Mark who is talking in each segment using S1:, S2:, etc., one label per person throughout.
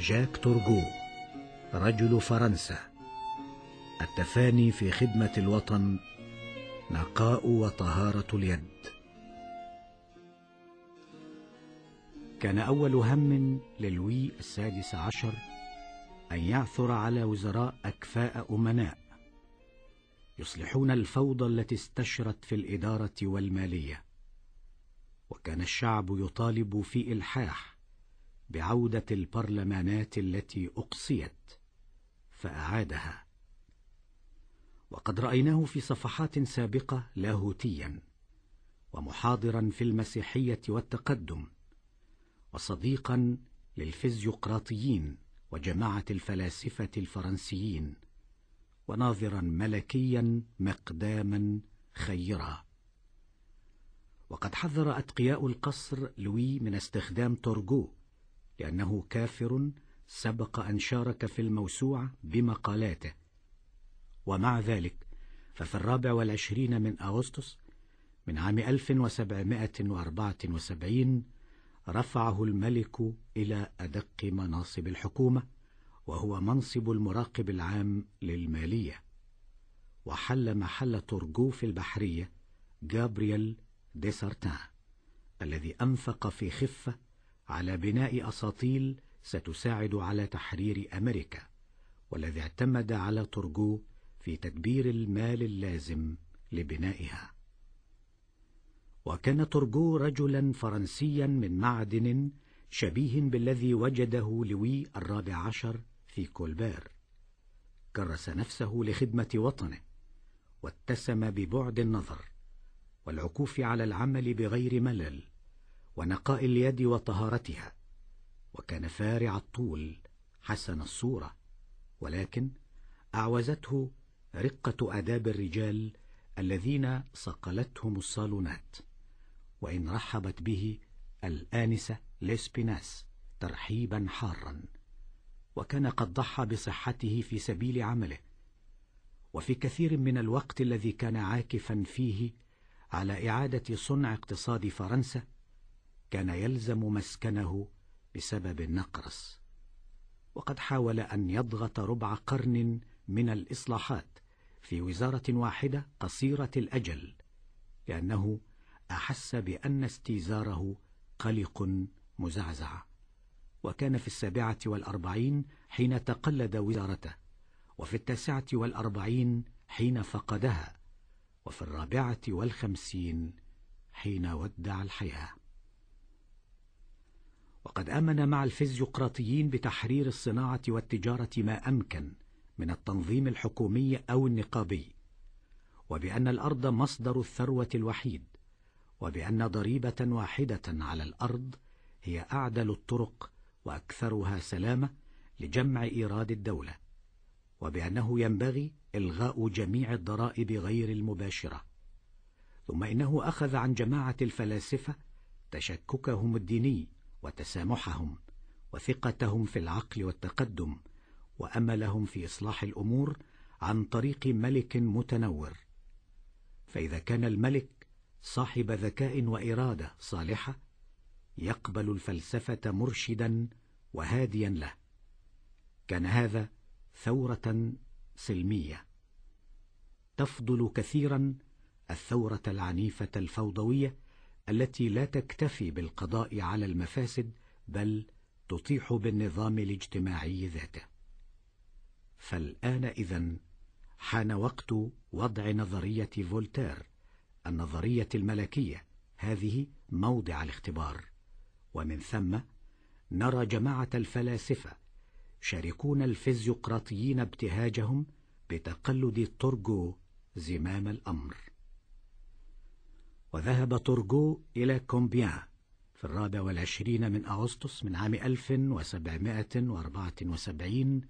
S1: جاك تورجو رجل فرنسا التفاني في خدمة الوطن نقاء وطهارة اليد كان أول هم للوي السادس عشر أن يعثر على وزراء أكفاء أمناء يصلحون الفوضى التي استشرت في الإدارة والمالية وكان الشعب يطالب في إلحاح بعودة البرلمانات التي أقصيت فأعادها وقد رأيناه في صفحات سابقة لاهوتيا ومحاضرا في المسيحية والتقدم وصديقا للفيزيقراطيين وجماعة الفلاسفة الفرنسيين وناظرا ملكيا مقداما خيرا وقد حذر أتقياء القصر لوي من استخدام تورجو لأنه كافر سبق أن شارك في الموسوعة بمقالاته ومع ذلك ففي الرابع والعشرين من أغسطس من عام 1774 رفعه الملك إلى أدق مناصب الحكومة وهو منصب المراقب العام للمالية وحل محل في البحرية جابرييل ديسارتان الذي أنفق في خفة على بناء أساطيل ستساعد على تحرير أمريكا والذي اعتمد على ترجو في تدبير المال اللازم لبنائها وكان ترجو رجلا فرنسيا من معدن شبيه بالذي وجده لوي الرابع عشر في كولبير كرس نفسه لخدمة وطنه واتسم ببعد النظر والعكوف على العمل بغير ملل ونقاء اليد وطهارتها وكان فارع الطول حسن الصورة ولكن أعوزته رقة آداب الرجال الذين صقلتهم الصالونات وإن رحبت به الآنسة ليسبيناس ترحيبا حارا وكان قد ضحى بصحته في سبيل عمله وفي كثير من الوقت الذي كان عاكفا فيه على إعادة صنع اقتصاد فرنسا كان يلزم مسكنه بسبب النقرس وقد حاول أن يضغط ربع قرن من الإصلاحات في وزارة واحدة قصيرة الأجل لأنه أحس بأن استيزاره قلق مزعزع وكان في السابعة والأربعين حين تقلد وزارته وفي التاسعة والأربعين حين فقدها وفي الرابعة والخمسين حين ودع الحياة وقد امن مع الفيزيقراطيين بتحرير الصناعه والتجاره ما امكن من التنظيم الحكومي او النقابي وبان الارض مصدر الثروه الوحيد وبان ضريبه واحده على الارض هي اعدل الطرق واكثرها سلامه لجمع ايراد الدوله وبانه ينبغي الغاء جميع الضرائب غير المباشره ثم انه اخذ عن جماعه الفلاسفه تشككهم الديني وتسامحهم وثقتهم في العقل والتقدم وأملهم في إصلاح الأمور عن طريق ملك متنور فإذا كان الملك صاحب ذكاء وإرادة صالحة يقبل الفلسفة مرشدا وهاديا له كان هذا ثورة سلمية تفضل كثيرا الثورة العنيفة الفوضوية التي لا تكتفي بالقضاء على المفاسد بل تطيح بالنظام الاجتماعي ذاته فالآن إذا حان وقت وضع نظرية فولتير النظرية الملكية هذه موضع الاختبار ومن ثم نرى جماعة الفلاسفة شاركون الفيزيقراطيين ابتهاجهم بتقلد تورجو زمام الأمر وذهب تورجو إلى كومبيان في الرابع والعشرين من أغسطس من عام 1774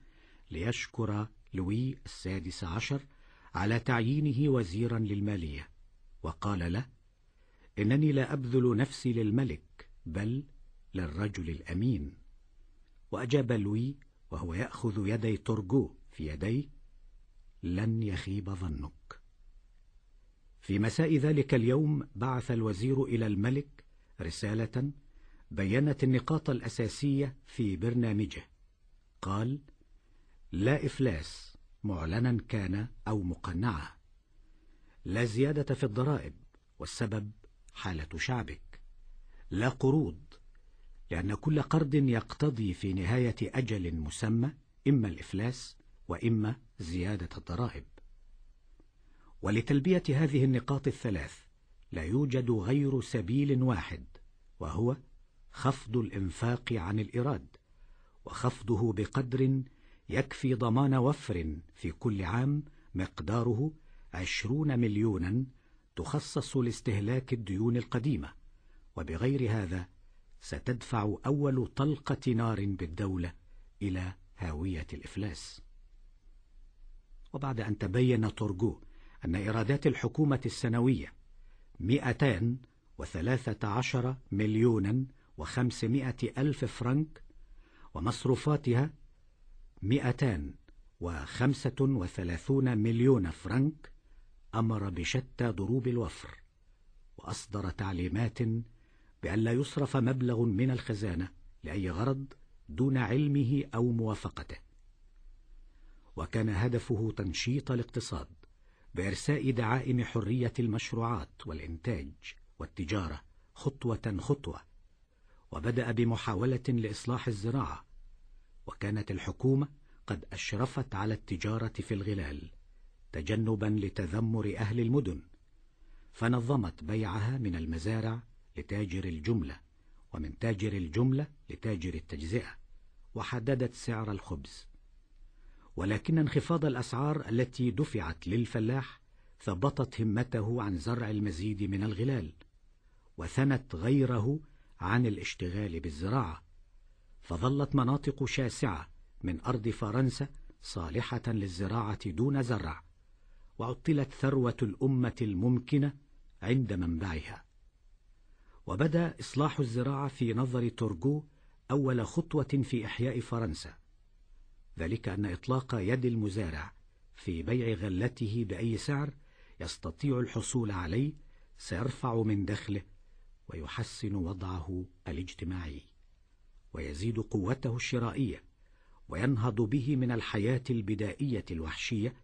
S1: ليشكر لوي السادس عشر على تعيينه وزيرا للمالية وقال له إنني لا أبذل نفسي للملك بل للرجل الأمين وأجاب لوي وهو يأخذ يدي تورجو في يديه لن يخيب ظنك في مساء ذلك اليوم بعث الوزير إلى الملك رسالة بينت النقاط الأساسية في برنامجه قال لا إفلاس معلنا كان أو مقنعة لا زيادة في الضرائب والسبب حالة شعبك لا قروض لأن كل قرض يقتضي في نهاية أجل مسمى إما الإفلاس وإما زيادة الضرائب ولتلبية هذه النقاط الثلاث لا يوجد غير سبيل واحد وهو خفض الإنفاق عن الإراد وخفضه بقدر يكفي ضمان وفر في كل عام مقداره عشرون مليونا تخصص لاستهلاك الديون القديمة وبغير هذا ستدفع أول طلقة نار بالدولة إلى هاوية الإفلاس وبعد أن تبين تورجو أن إيرادات الحكومة السنوية 213 مليونا 500 ألف فرنك ومصروفاتها 235 مليون فرنك أمر بشتى ضروب الوفر وأصدر تعليمات بأن لا يصرف مبلغ من الخزانة لأي غرض دون علمه أو موافقته وكان هدفه تنشيط الاقتصاد بإرساء دعائم حرية المشروعات والإنتاج والتجارة خطوة خطوة وبدأ بمحاولة لإصلاح الزراعة وكانت الحكومة قد أشرفت على التجارة في الغلال تجنبا لتذمر أهل المدن فنظمت بيعها من المزارع لتاجر الجملة ومن تاجر الجملة لتاجر التجزئة وحددت سعر الخبز ولكن انخفاض الأسعار التي دفعت للفلاح ثبطت همته عن زرع المزيد من الغلال وثنت غيره عن الاشتغال بالزراعة فظلت مناطق شاسعة من أرض فرنسا صالحة للزراعة دون زرع وعطلت ثروة الأمة الممكنة عند منبعها وبدا إصلاح الزراعة في نظر تورجو أول خطوة في إحياء فرنسا ذلك أن إطلاق يد المزارع في بيع غلته بأي سعر يستطيع الحصول عليه سيرفع من دخله ويحسن وضعه الاجتماعي ويزيد قوته الشرائية وينهض به من الحياة البدائية الوحشية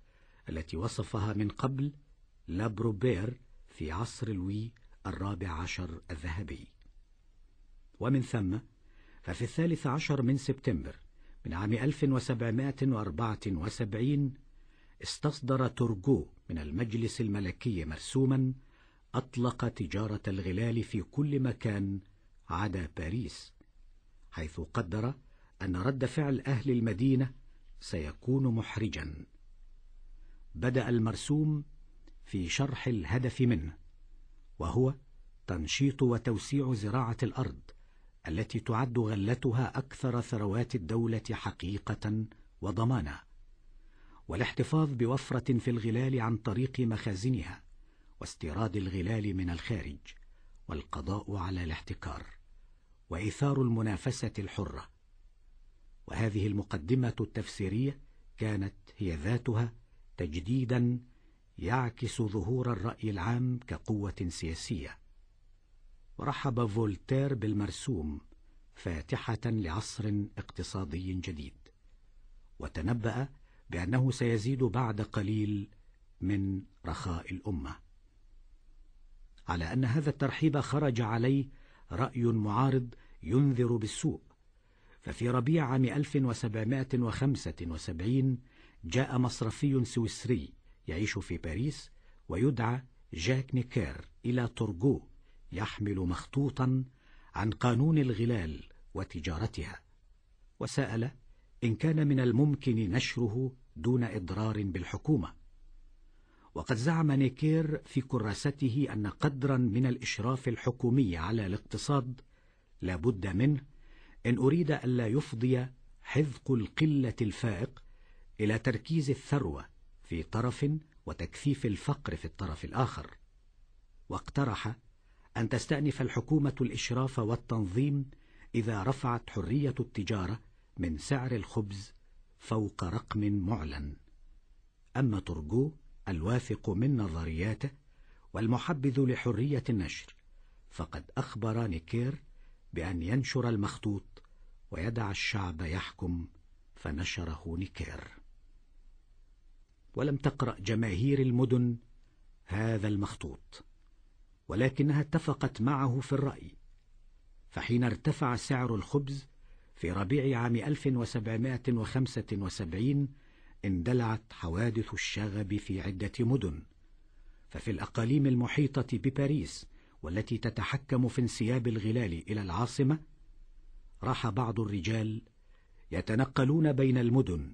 S1: التي وصفها من قبل لابروبير في عصر لوي الرابع عشر الذهبي ومن ثم ففي الثالث عشر من سبتمبر من عام 1774 استصدر تورجو من المجلس الملكي مرسوما أطلق تجارة الغلال في كل مكان عدا باريس حيث قدر أن رد فعل أهل المدينة سيكون محرجا بدأ المرسوم في شرح الهدف منه وهو تنشيط وتوسيع زراعة الأرض التي تعد غلتها أكثر ثروات الدولة حقيقة وضمانا والاحتفاظ بوفرة في الغلال عن طريق مخازنها واستيراد الغلال من الخارج والقضاء على الاحتكار وإثار المنافسة الحرة وهذه المقدمة التفسيرية كانت هي ذاتها تجديدا يعكس ظهور الرأي العام كقوة سياسية رحب فولتير بالمرسوم فاتحة لعصر اقتصادي جديد وتنبأ بأنه سيزيد بعد قليل من رخاء الأمة على أن هذا الترحيب خرج عليه رأي معارض ينذر بالسوء ففي ربيع عام 1775 جاء مصرفي سويسري يعيش في باريس ويدعى جاك نيكير إلى تورغو يحمل مخطوطا عن قانون الغلال وتجارتها وسأل إن كان من الممكن نشره دون إضرار بالحكومة وقد زعم نيكير في كراسته أن قدرا من الإشراف الحكومي على الاقتصاد لا بد منه إن أريد ألا يفضي حذق القلة الفائق إلى تركيز الثروة في طرف وتكثيف الفقر في الطرف الآخر واقترح أن تستأنف الحكومة الإشراف والتنظيم إذا رفعت حرية التجارة من سعر الخبز فوق رقم معلن أما ترجو الواثق من نظرياته والمحبذ لحرية النشر فقد أخبر نيكير بأن ينشر المخطوط ويدع الشعب يحكم فنشره نيكير ولم تقرأ جماهير المدن هذا المخطوط ولكنها اتفقت معه في الرأي فحين ارتفع سعر الخبز في ربيع عام 1775 اندلعت حوادث الشغب في عدة مدن ففي الأقاليم المحيطة بباريس والتي تتحكم في انسياب الغلال إلى العاصمة راح بعض الرجال يتنقلون بين المدن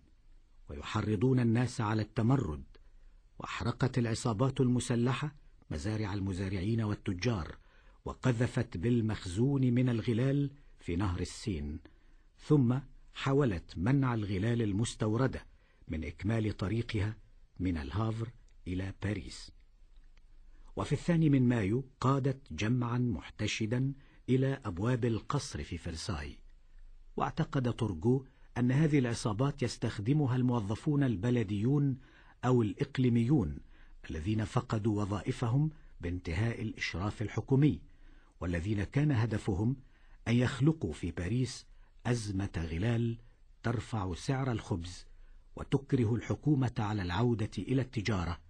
S1: ويحرضون الناس على التمرد واحرقت العصابات المسلحة مزارع المزارعين والتجار وقذفت بالمخزون من الغلال في نهر السين ثم حاولت منع الغلال المستوردة من إكمال طريقها من الهافر إلى باريس وفي الثاني من مايو قادت جمعا محتشدا إلى أبواب القصر في فرساي واعتقد تورجو أن هذه العصابات يستخدمها الموظفون البلديون أو الإقليميون الذين فقدوا وظائفهم بانتهاء الإشراف الحكومي والذين كان هدفهم أن يخلقوا في باريس أزمة غلال ترفع سعر الخبز وتكره الحكومة على العودة إلى التجارة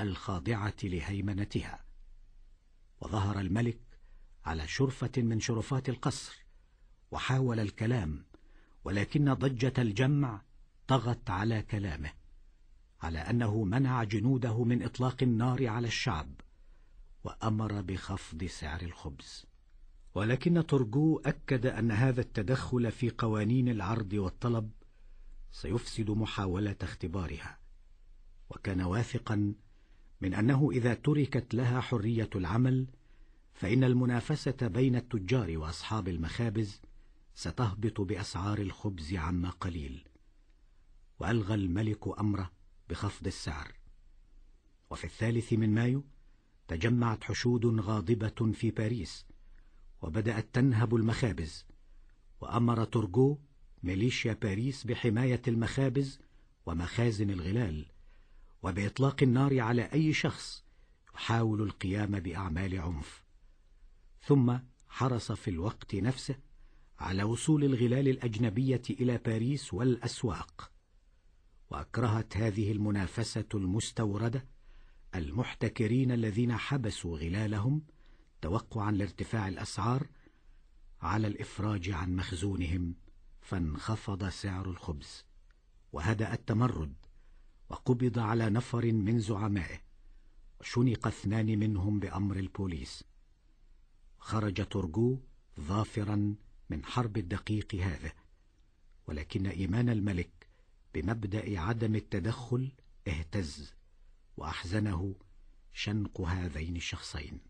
S1: الخاضعة لهيمنتها وظهر الملك على شرفة من شرفات القصر وحاول الكلام ولكن ضجة الجمع طغت على كلامه على أنه منع جنوده من إطلاق النار على الشعب وأمر بخفض سعر الخبز ولكن ترجو أكد أن هذا التدخل في قوانين العرض والطلب سيفسد محاولة اختبارها وكان واثقا من أنه إذا تركت لها حرية العمل فإن المنافسة بين التجار وأصحاب المخابز ستهبط بأسعار الخبز عما قليل وألغى الملك أمره بخفض السعر وفي الثالث من مايو تجمعت حشود غاضبة في باريس وبدأت تنهب المخابز وأمر تورجو ميليشيا باريس بحماية المخابز ومخازن الغلال وبإطلاق النار على أي شخص يحاول القيام بأعمال عنف ثم حرص في الوقت نفسه على وصول الغلال الأجنبية إلى باريس والأسواق وأكرهت هذه المنافسة المستوردة المحتكرين الذين حبسوا غلالهم توقعا لارتفاع الأسعار على الإفراج عن مخزونهم فانخفض سعر الخبز وهدأ التمرد وقبض على نفر من زعمائه شنق اثنان منهم بأمر البوليس خرج ترجو ظافرا من حرب الدقيق هذا ولكن إيمان الملك بمبدأ عدم التدخل اهتز وأحزنه شنق هذين الشخصين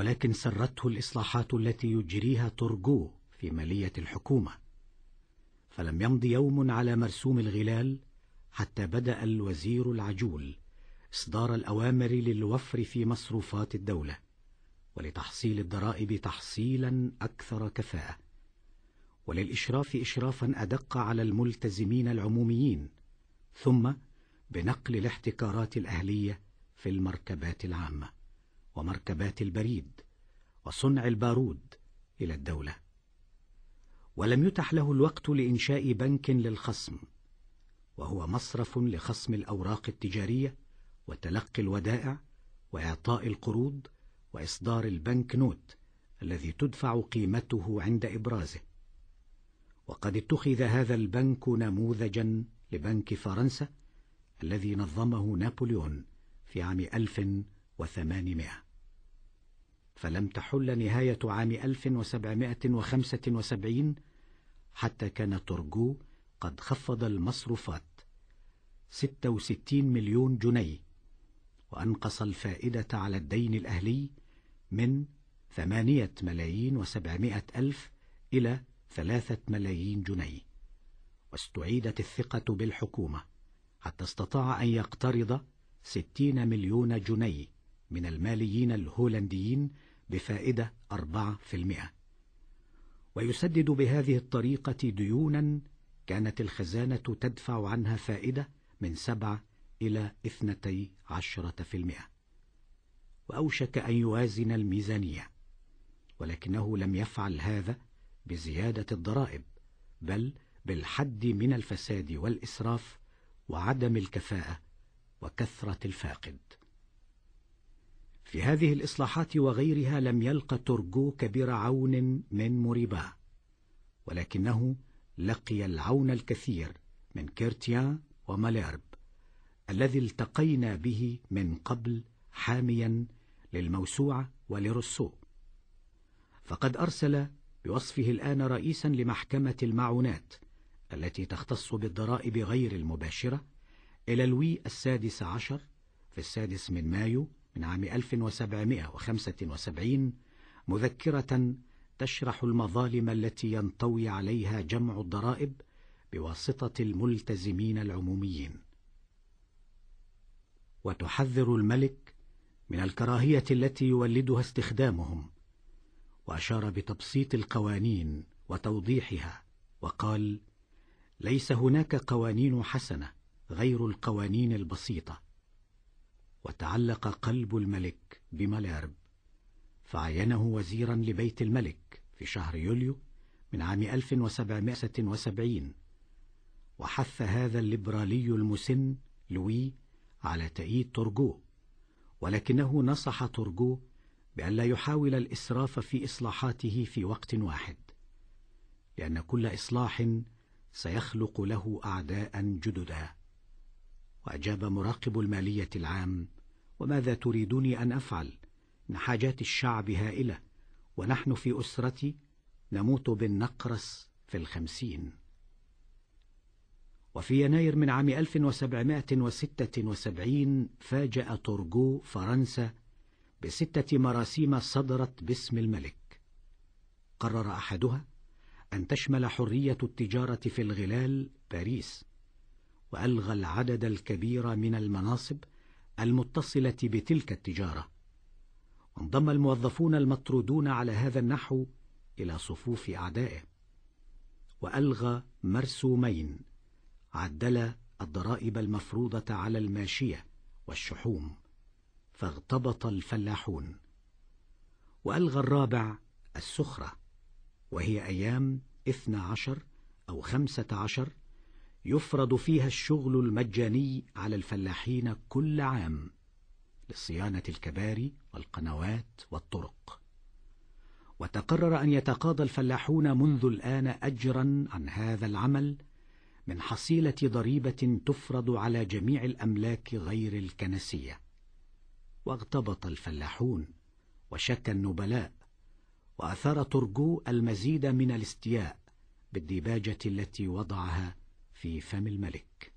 S1: ولكن سرته الإصلاحات التي يجريها تورجو في مالية الحكومة فلم يمض يوم على مرسوم الغلال حتى بدأ الوزير العجول إصدار الأوامر للوفر في مصروفات الدولة ولتحصيل الضرائب تحصيلا أكثر كفاءة وللإشراف إشرافا أدق على الملتزمين العموميين ثم بنقل الاحتكارات الأهلية في المركبات العامة ومركبات البريد وصنع البارود إلى الدولة ولم يتح له الوقت لإنشاء بنك للخصم وهو مصرف لخصم الأوراق التجارية وتلقي الودائع وإعطاء القروض وإصدار البنك نوت الذي تدفع قيمته عند إبرازه وقد اتخذ هذا البنك نموذجا لبنك فرنسا الذي نظمه نابليون في عام 1800 فلم تحل نهاية عام 1775 حتى كان تورجو قد خفض المصروفات 66 مليون جنيه وأنقص الفائدة على الدين الأهلي من 8 ملايين وسبعمائة ألف إلى 3 ملايين جنيه واستعيدت الثقة بالحكومة حتى استطاع أن يقترض 60 مليون جنيه من الماليين الهولنديين بفائدة 4% ويسدد بهذه الطريقة ديونا كانت الخزانة تدفع عنها فائدة من 7 إلى 12% وأوشك أن يوازن الميزانية ولكنه لم يفعل هذا بزيادة الضرائب بل بالحد من الفساد والإسراف وعدم الكفاءة وكثرة الفاقد في هذه الإصلاحات وغيرها لم يلق تورغو كبير عون من موريبا ولكنه لقي العون الكثير من كيرتيان وماليرب الذي التقينا به من قبل حاميا للموسوعة ولروسو فقد أرسل بوصفه الآن رئيسا لمحكمة المعونات التي تختص بالضرائب غير المباشرة إلى لوي السادس عشر في السادس من مايو من عام 1775 مذكرة تشرح المظالم التي ينطوي عليها جمع الضرائب بواسطة الملتزمين العموميين. وتحذر الملك من الكراهية التي يولدها استخدامهم، وأشار بتبسيط القوانين وتوضيحها، وقال: ليس هناك قوانين حسنة غير القوانين البسيطة. وتعلق قلب الملك بماليرب فعينه وزيرا لبيت الملك في شهر يوليو من عام 1770 وحث هذا الليبرالي المسن لوي على تأييد تورجو ولكنه نصح تورجو بأن لا يحاول الإسراف في إصلاحاته في وقت واحد لأن كل إصلاح سيخلق له أعداء جددا وأجاب مراقب المالية العام وماذا تريدني أن أفعل؟ إن حاجات الشعب هائلة ونحن في أسرتي نموت بالنقرس في الخمسين وفي يناير من عام 1776 فاجأ تورجو فرنسا بستة مراسيم صدرت باسم الملك قرر أحدها أن تشمل حرية التجارة في الغلال باريس وألغى العدد الكبير من المناصب المتصلة بتلك التجارة وانضم الموظفون المطرودون على هذا النحو إلى صفوف أعدائه وألغى مرسومين عدل الضرائب المفروضة على الماشية والشحوم فاغتبط الفلاحون وألغى الرابع السخرة وهي أيام 12 أو 15 يفرض فيها الشغل المجاني على الفلاحين كل عام لصيانة الكباري والقنوات والطرق وتقرر أن يتقاضى الفلاحون منذ الآن أجرا عن هذا العمل من حصيلة ضريبة تفرض على جميع الأملاك غير الكنسية واغتبط الفلاحون وشك النبلاء وأثار ترجو المزيد من الاستياء بالديباجة التي وضعها في فم الملك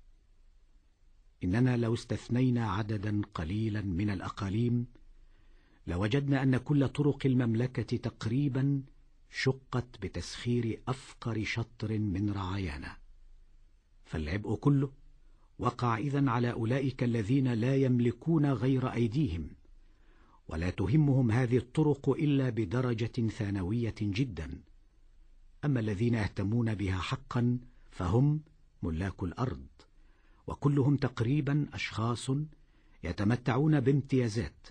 S1: إننا لو استثنينا عددا قليلا من الأقاليم لوجدنا أن كل طرق المملكة تقريبا شقت بتسخير أفقر شطر من رعايانا فالعبء كله وقع إذا على أولئك الذين لا يملكون غير أيديهم ولا تهمهم هذه الطرق إلا بدرجة ثانوية جدا أما الذين يهتمون بها حقا فهم ملاك الارض وكلهم تقريبا اشخاص يتمتعون بامتيازات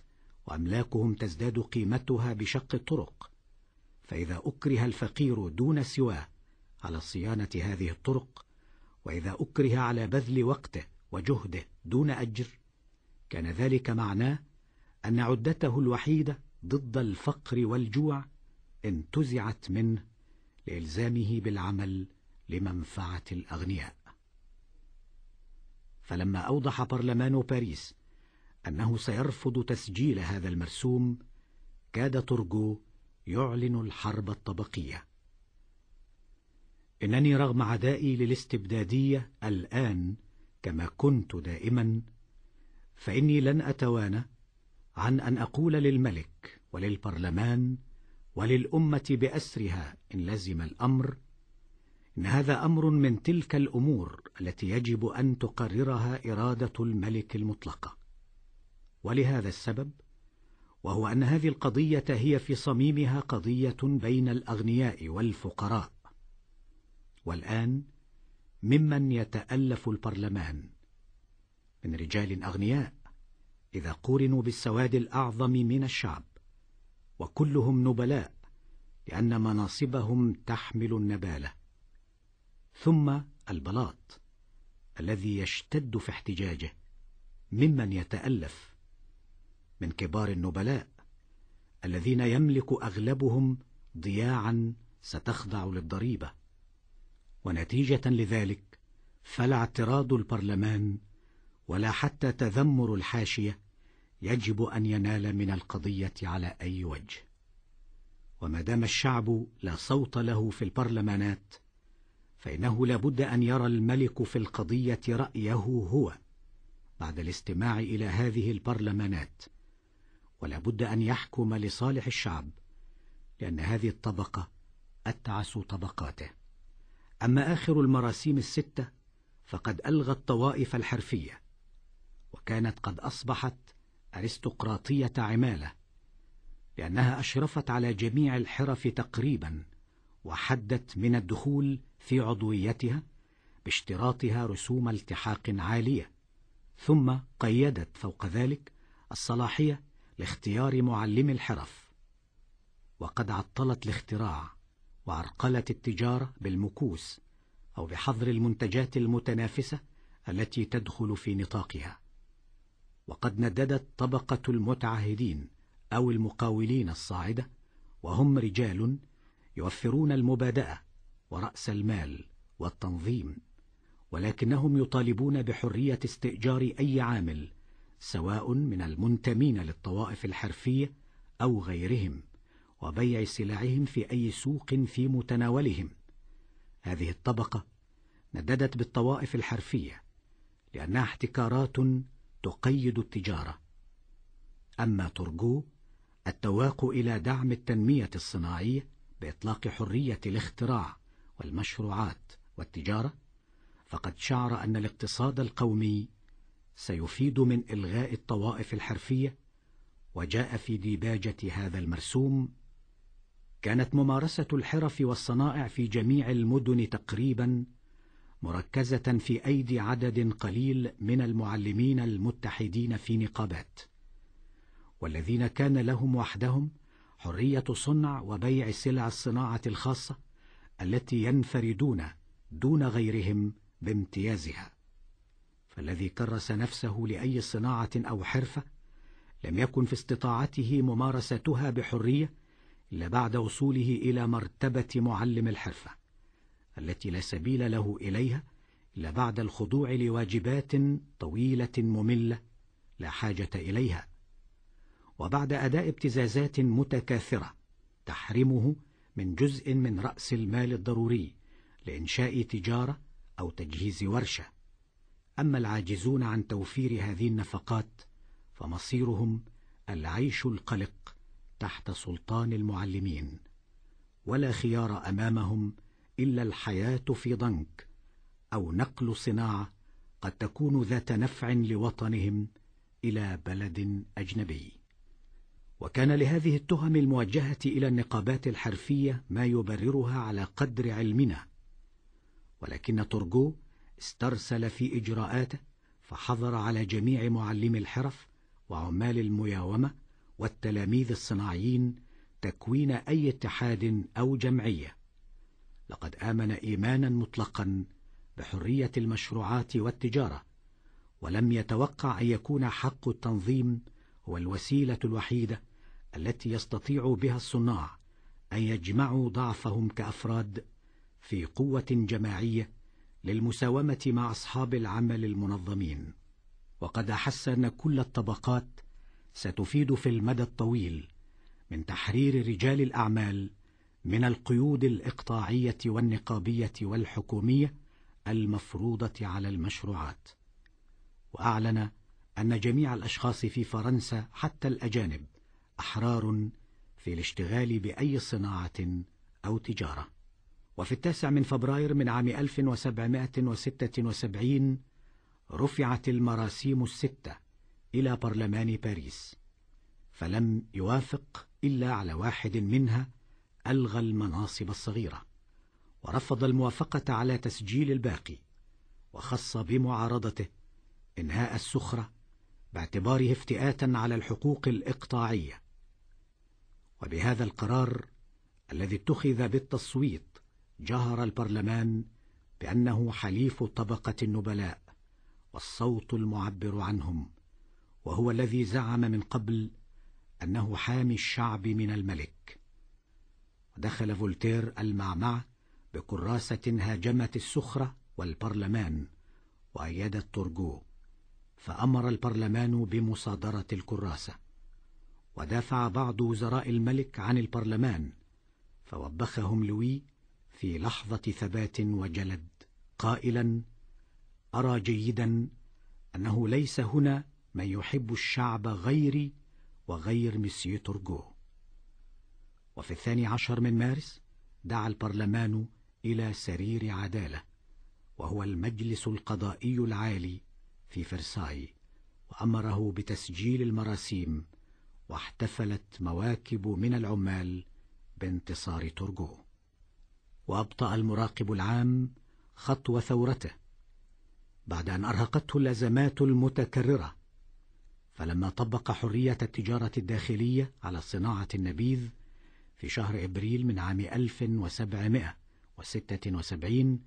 S1: واملاكهم تزداد قيمتها بشق الطرق فاذا اكره الفقير دون سواه على صيانه هذه الطرق واذا اكره على بذل وقته وجهده دون اجر كان ذلك معناه ان عدته الوحيده ضد الفقر والجوع انتزعت منه لالزامه بالعمل لمنفعه الاغنياء فلما أوضح برلمان باريس أنه سيرفض تسجيل هذا المرسوم كاد تورغو يعلن الحرب الطبقية إنني رغم عدائي للاستبدادية الآن كما كنت دائما فإني لن أتوانى عن أن أقول للملك وللبرلمان وللأمة بأسرها إن لزم الأمر إن هذا أمر من تلك الأمور التي يجب أن تقررها إرادة الملك المطلقة ولهذا السبب وهو أن هذه القضية هي في صميمها قضية بين الأغنياء والفقراء والآن ممن يتألف البرلمان من رجال أغنياء إذا قورنوا بالسواد الأعظم من الشعب وكلهم نبلاء لأن مناصبهم تحمل النبالة ثم البلاط الذي يشتد في احتجاجه ممن يتألف من كبار النبلاء الذين يملك أغلبهم ضياعا ستخضع للضريبة ونتيجة لذلك فلا اعتراض البرلمان ولا حتى تذمر الحاشية يجب أن ينال من القضية على أي وجه وما دام الشعب لا صوت له في البرلمانات فإنه لابد أن يرى الملك في القضية رأيه هو بعد الاستماع إلى هذه البرلمانات ولابد أن يحكم لصالح الشعب لأن هذه الطبقة أتعس طبقاته أما آخر المراسيم الستة فقد ألغى الطوائف الحرفية وكانت قد أصبحت أرستقراطية عمالة لأنها أشرفت على جميع الحرف تقريبا وحدت من الدخول في عضويتها باشتراطها رسوم التحاق عالية ثم قيدت فوق ذلك الصلاحية لاختيار معلم الحرف وقد عطلت الاختراع وعرقلت التجارة بالمكوس أو بحظر المنتجات المتنافسة التي تدخل في نطاقها وقد نددت طبقة المتعهدين أو المقاولين الصاعدة وهم رجال يوفرون المبادأة ورأس المال والتنظيم ولكنهم يطالبون بحرية استئجار أي عامل سواء من المنتمين للطوائف الحرفية أو غيرهم وبيع سلعهم في أي سوق في متناولهم هذه الطبقة نددت بالطوائف الحرفية لأنها احتكارات تقيد التجارة أما ترجو التواق إلى دعم التنمية الصناعية بإطلاق حرية الاختراع والمشروعات والتجارة فقد شعر أن الاقتصاد القومي سيفيد من إلغاء الطوائف الحرفية وجاء في ديباجة هذا المرسوم كانت ممارسة الحرف والصنائع في جميع المدن تقريبا مركزة في أيدي عدد قليل من المعلمين المتحدين في نقابات والذين كان لهم وحدهم حرية صنع وبيع سلع الصناعة الخاصة التي ينفردون دون غيرهم بامتيازها فالذي كرس نفسه لأي صناعة أو حرفة لم يكن في استطاعته ممارستها بحرية إلا بعد وصوله إلى مرتبة معلم الحرفة التي لا سبيل له إليها إلا بعد الخضوع لواجبات طويلة مملة لا حاجة إليها وبعد أداء ابتزازات متكاثرة تحرمه من جزء من رأس المال الضروري لإنشاء تجارة أو تجهيز ورشة أما العاجزون عن توفير هذه النفقات فمصيرهم العيش القلق تحت سلطان المعلمين ولا خيار أمامهم إلا الحياة في ضنك أو نقل صناعة قد تكون ذات نفع لوطنهم إلى بلد أجنبي وكان لهذه التهم الموجهة إلى النقابات الحرفية ما يبررها على قدر علمنا ولكن ترجو استرسل في إجراءاته فحظر على جميع معلمي الحرف وعمال المياومة والتلاميذ الصناعيين تكوين أي اتحاد أو جمعية لقد آمن إيمانا مطلقا بحرية المشروعات والتجارة ولم يتوقع أن يكون حق التنظيم هو الوسيلة الوحيدة التي يستطيع بها الصناع أن يجمعوا ضعفهم كأفراد في قوة جماعية للمساومة مع أصحاب العمل المنظمين وقد أحس أن كل الطبقات ستفيد في المدى الطويل من تحرير رجال الأعمال من القيود الإقطاعية والنقابية والحكومية المفروضة على المشروعات وأعلن أن جميع الأشخاص في فرنسا حتى الأجانب أحرار في الاشتغال بأي صناعة أو تجارة وفي التاسع من فبراير من عام 1776 رفعت المراسيم الستة إلى برلمان باريس فلم يوافق إلا على واحد منها ألغى المناصب الصغيرة ورفض الموافقة على تسجيل الباقي وخص بمعارضته إنهاء السخرة باعتباره افتئاتا على الحقوق الإقطاعية وبهذا القرار الذي اتخذ بالتصويت جهر البرلمان بأنه حليف طبقة النبلاء والصوت المعبر عنهم وهو الذي زعم من قبل أنه حامي الشعب من الملك دخل فولتير المعمعة بكراسة هاجمت السخرة والبرلمان وأيدت تورجو فأمر البرلمان بمصادرة الكراسة ودافع بعض وزراء الملك عن البرلمان فوبخهم لوي في لحظة ثبات وجلد قائلا أرى جيدا أنه ليس هنا من يحب الشعب غيري وغير مسيو تورجو وفي الثاني عشر من مارس دعا البرلمان إلى سرير عدالة وهو المجلس القضائي العالي في فرساي وأمره بتسجيل المراسيم واحتفلت مواكب من العمال بانتصار تورغو وأبطأ المراقب العام خطو ثورته بعد أن أرهقته اللازمات المتكررة فلما طبق حرية التجارة الداخلية على صناعة النبيذ في شهر إبريل من عام 1776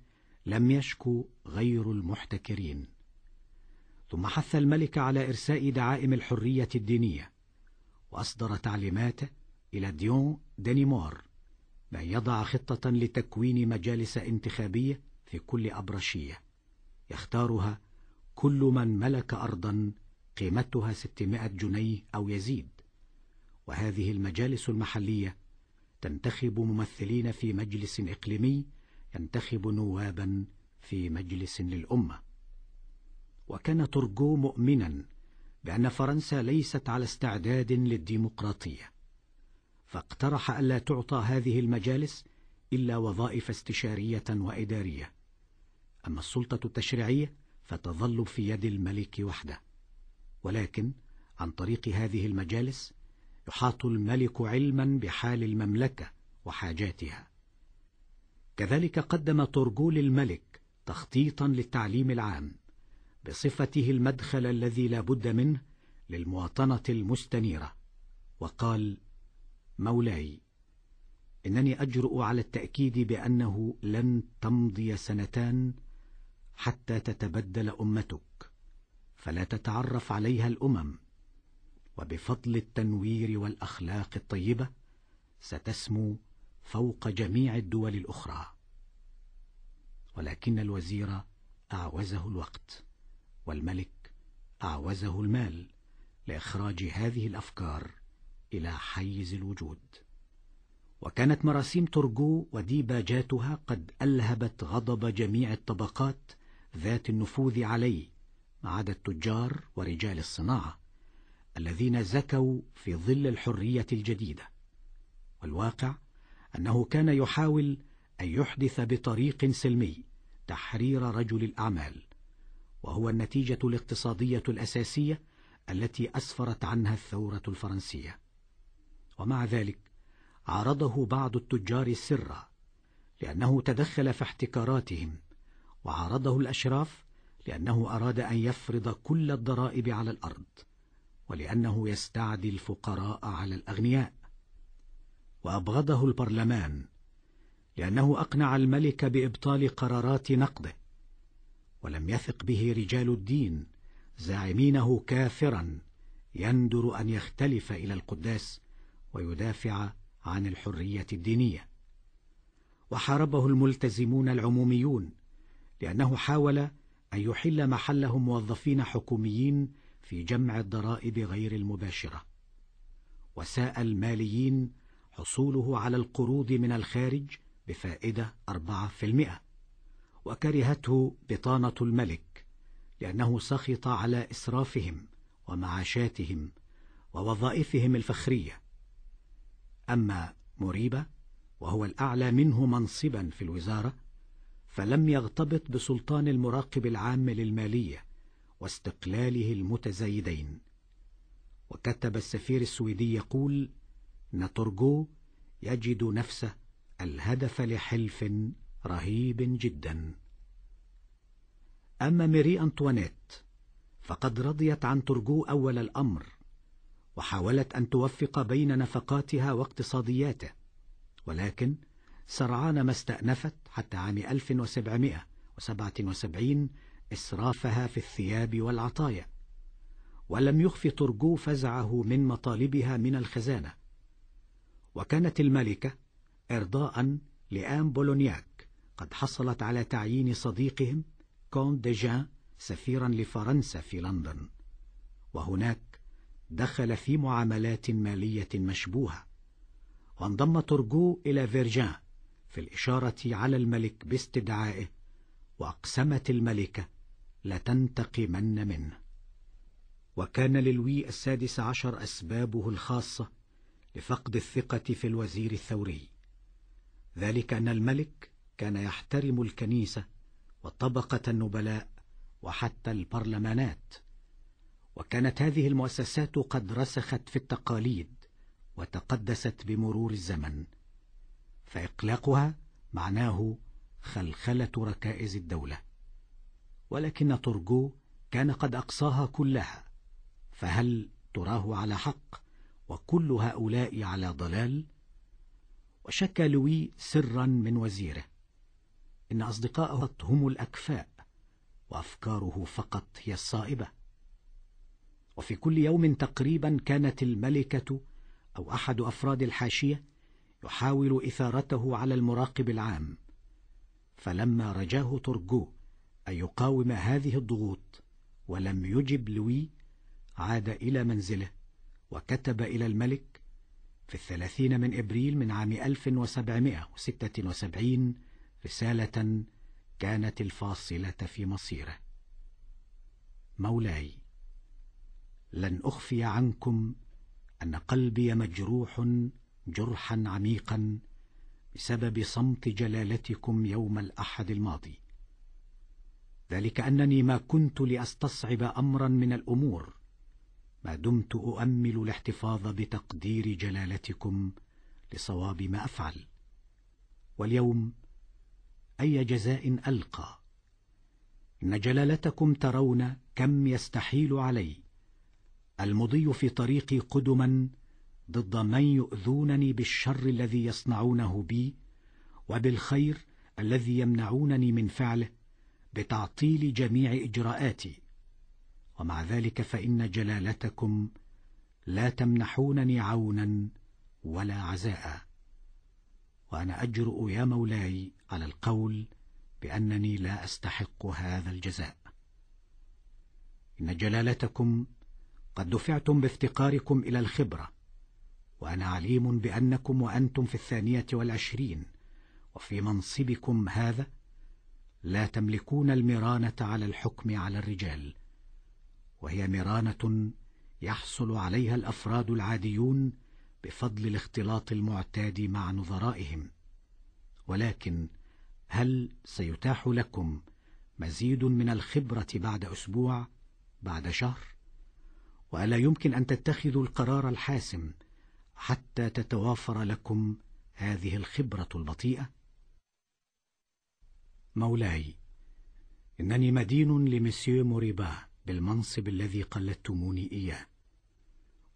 S1: لم يشكو غير المحتكرين ثم حث الملك على إرساء دعائم الحرية الدينية وأصدر تعليماته إلى ديون دانيمور بأن يضع خطة لتكوين مجالس انتخابية في كل أبرشية يختارها كل من ملك أرضا قيمتها 600 جنيه أو يزيد وهذه المجالس المحلية تنتخب ممثلين في مجلس إقليمي ينتخب نوابا في مجلس للأمة وكان ترجو مؤمنا بأن فرنسا ليست على استعداد للديمقراطية فاقترح ألا تعطى هذه المجالس إلا وظائف استشارية وإدارية أما السلطة التشريعية فتظل في يد الملك وحده ولكن عن طريق هذه المجالس يحاط الملك علما بحال المملكة وحاجاتها كذلك قدم طرجول الملك تخطيطا للتعليم العام بصفته المدخل الذي لا بد منه للمواطنة المستنيرة وقال مولاي إنني أجرؤ على التأكيد بأنه لن تمضي سنتان حتى تتبدل أمتك فلا تتعرف عليها الأمم وبفضل التنوير والأخلاق الطيبة ستسمو فوق جميع الدول الأخرى ولكن الوزير أعوزه الوقت والملك أعوزه المال لإخراج هذه الأفكار إلى حيز الوجود وكانت مراسيم ترجو وديباجاتها قد ألهبت غضب جميع الطبقات ذات النفوذ عليه ما عدا التجار ورجال الصناعة الذين زكوا في ظل الحرية الجديدة والواقع أنه كان يحاول أن يحدث بطريق سلمي تحرير رجل الأعمال وهو النتيجة الاقتصادية الأساسية التي أسفرت عنها الثورة الفرنسية ومع ذلك عارضه بعض التجار سرا لأنه تدخل في احتكاراتهم وعارضه الأشراف لأنه أراد أن يفرض كل الضرائب على الأرض ولأنه يستعدي الفقراء على الأغنياء وأبغضه البرلمان لأنه أقنع الملك بإبطال قرارات نقده ولم يثق به رجال الدين زاعمينه كافرا يندر أن يختلف إلى القداس ويدافع عن الحرية الدينية وحاربه الملتزمون العموميون لأنه حاول أن يحل محله موظفين حكوميين في جمع الضرائب غير المباشرة وساء الماليين حصوله على القروض من الخارج بفائدة 4% وكرهته بطانة الملك لأنه سخط على إسرافهم ومعاشاتهم ووظائفهم الفخرية أما مريبة وهو الأعلى منه منصبا في الوزارة فلم يغتبط بسلطان المراقب العام للمالية واستقلاله المتزايدين وكتب السفير السويدي يقول ناتورجو يجد نفسه الهدف لحلف رهيب جدا أما ميري أنطوانيت فقد رضيت عن ترجو أول الأمر وحاولت أن توفق بين نفقاتها واقتصادياته ولكن سرعان ما استأنفت حتى عام 1777 إسرافها في الثياب والعطايا ولم يخف ترجو فزعه من مطالبها من الخزانة وكانت الملكة إرضاء لآن بولونياك قد حصلت على تعيين صديقهم كونت ديجان سفيرا لفرنسا في لندن وهناك دخل في معاملات مالية مشبوهة وانضم ترجو إلى فيرجان في الإشارة على الملك باستدعائه وأقسمت الملكة لتنتقمن منه وكان للوي السادس عشر أسبابه الخاصة لفقد الثقة في الوزير الثوري ذلك أن الملك كان يحترم الكنيسة وطبقة النبلاء وحتى البرلمانات وكانت هذه المؤسسات قد رسخت في التقاليد وتقدست بمرور الزمن فإقلاقها معناه خلخلة ركائز الدولة ولكن ترجو كان قد أقصاها كلها فهل تراه على حق وكل هؤلاء على ضلال؟ وشكى لوي سرا من وزيره إن أصدقاءه هم الأكفاء وأفكاره فقط هي الصائبة وفي كل يوم تقريبا كانت الملكة أو أحد أفراد الحاشية يحاول إثارته على المراقب العام فلما رجاه ترجو أن يقاوم هذه الضغوط ولم يجب لوي عاد إلى منزله وكتب إلى الملك في الثلاثين من إبريل من عام 1776 رسالة كانت الفاصلة في مصيره مولاي لن أخفي عنكم أن قلبي مجروح جرحا عميقا بسبب صمت جلالتكم يوم الأحد الماضي ذلك أنني ما كنت لأستصعب أمرا من الأمور ما دمت أؤمل الاحتفاظ بتقدير جلالتكم لصواب ما أفعل واليوم أي جزاء ألقى إن جلالتكم ترون كم يستحيل علي المضي في طريقي قدما ضد من يؤذونني بالشر الذي يصنعونه بي وبالخير الذي يمنعونني من فعله بتعطيل جميع إجراءاتي ومع ذلك فإن جلالتكم لا تمنحونني عونا ولا عزاء وأنا أجرؤ يا مولاي على القول بأنني لا أستحق هذا الجزاء إن جلالتكم قد دفعتم بافتقاركم إلى الخبرة وأنا عليم بأنكم وأنتم في الثانية والعشرين وفي منصبكم هذا لا تملكون المرانة على الحكم على الرجال وهي مرانة يحصل عليها الأفراد العاديون بفضل الاختلاط المعتاد مع نظرائهم ولكن هل سيتاح لكم مزيد من الخبرة بعد أسبوع بعد شهر وألا يمكن أن تتخذوا القرار الحاسم حتى تتوافر لكم هذه الخبرة البطيئة مولاي إنني مدين لمسيو موريبا بالمنصب الذي قلدتموني إياه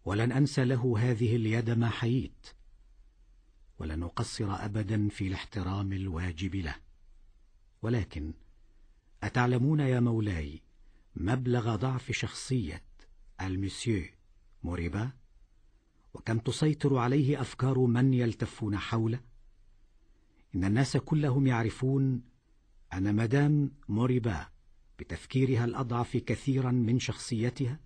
S1: ولن أنسى له هذه اليد ما حييت ولن أقصر أبدا في الاحترام الواجب له ولكن أتعلمون يا مولاي مبلغ ضعف شخصية المسيو موريبا وكم تسيطر عليه أفكار من يلتفون حوله إن الناس كلهم يعرفون أن مدام موريبا بتفكيرها الأضعف كثيرا من شخصيتها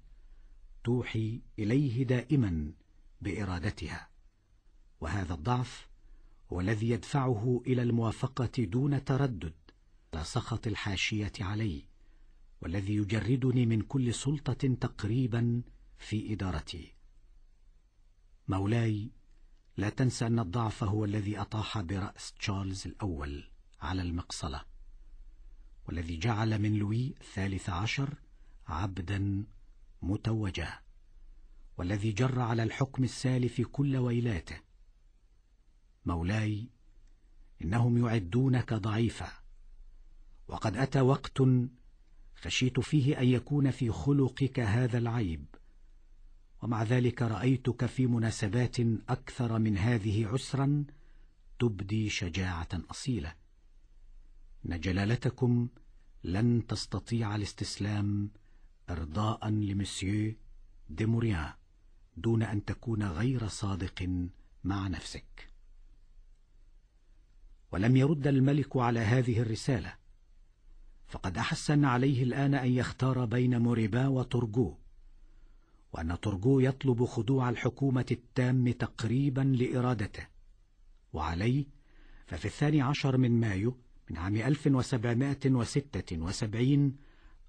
S1: توحي إليه دائما بإرادتها وهذا الضعف والذي يدفعه إلى الموافقة دون تردد على سخط الحاشية علي والذي يجردني من كل سلطة تقريبا في إدارتي مولاي لا تنسى أن الضعف هو الذي أطاح برأس تشارلز الأول على المقصلة والذي جعل من لوي الثالث عشر عبدا متوجا والذي جر على الحكم السالف كل ويلاته مولاي إنهم يعدونك ضعيفا وقد أتى وقت خشيت فيه أن يكون في خلقك هذا العيب ومع ذلك رأيتك في مناسبات أكثر من هذه عسرا تبدي شجاعة أصيلة إن جلالتكم لن تستطيع الاستسلام إرضاء لمسيو ديموريان دون أن تكون غير صادق مع نفسك ولم يرد الملك على هذه الرسالة فقد أحسن عليه الآن أن يختار بين موريبا وترجو وأن ترجو يطلب خضوع الحكومة التام تقريبا لإرادته وعليه ففي الثاني عشر من مايو من عام 1776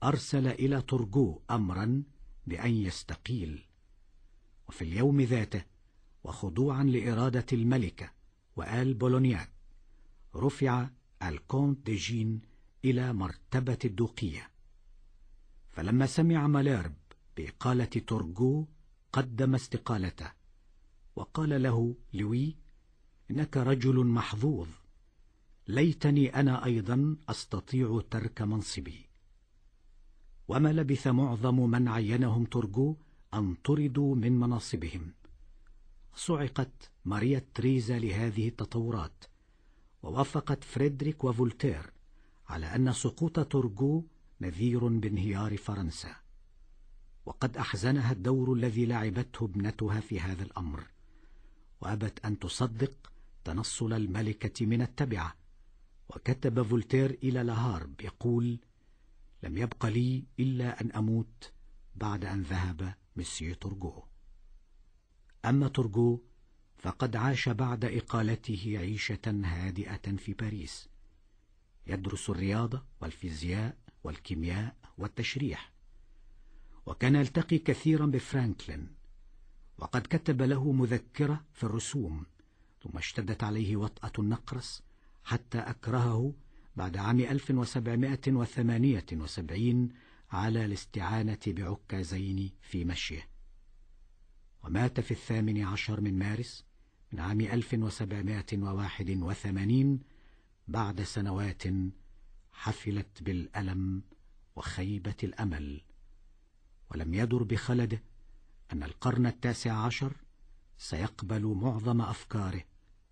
S1: أرسل إلى ترجو أمرا بأن يستقيل وفي اليوم ذاته وخضوعا لإرادة الملكة وآل بولونياك رفع الكونت دي جين إلى مرتبة الدوقية فلما سمع مالارب بإقالة تورجو قدم استقالته وقال له لوي إنك رجل محظوظ ليتني أنا أيضا أستطيع ترك منصبي وما لبث معظم من عينهم تورغو أن طردوا من مناصبهم صعقت ماريا تريزا لهذه التطورات ووافقت فريدريك وفولتير على أن سقوط تورجو نذير بانهيار فرنسا وقد أحزنها الدور الذي لعبته ابنتها في هذا الأمر وأبت أن تصدق تنصل الملكة من التبعة وكتب فولتير إلى لاهارب يقول لم يبق لي إلا أن أموت بعد أن ذهب مسيو تورجو أما تورجو فقد عاش بعد إقالته عيشة هادئة في باريس يدرس الرياضة والفيزياء والكيمياء والتشريح وكان يلتقي كثيرا بفرانكلين وقد كتب له مذكرة في الرسوم ثم اشتدت عليه وطأة النقرس حتى أكرهه بعد عام 1778 على الاستعانة بعكازين في مشيه ومات في الثامن عشر من مارس من عام 1781 بعد سنوات حفلت بالألم وخيبة الأمل ولم يدر بخلده أن القرن التاسع عشر سيقبل معظم أفكاره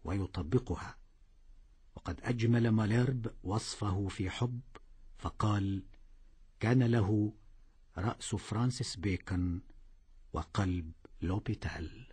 S1: ويطبقها وقد أجمل ماليرب وصفه في حب فقال كان له رأس فرانسيس بيكن وقلب l'hôpital.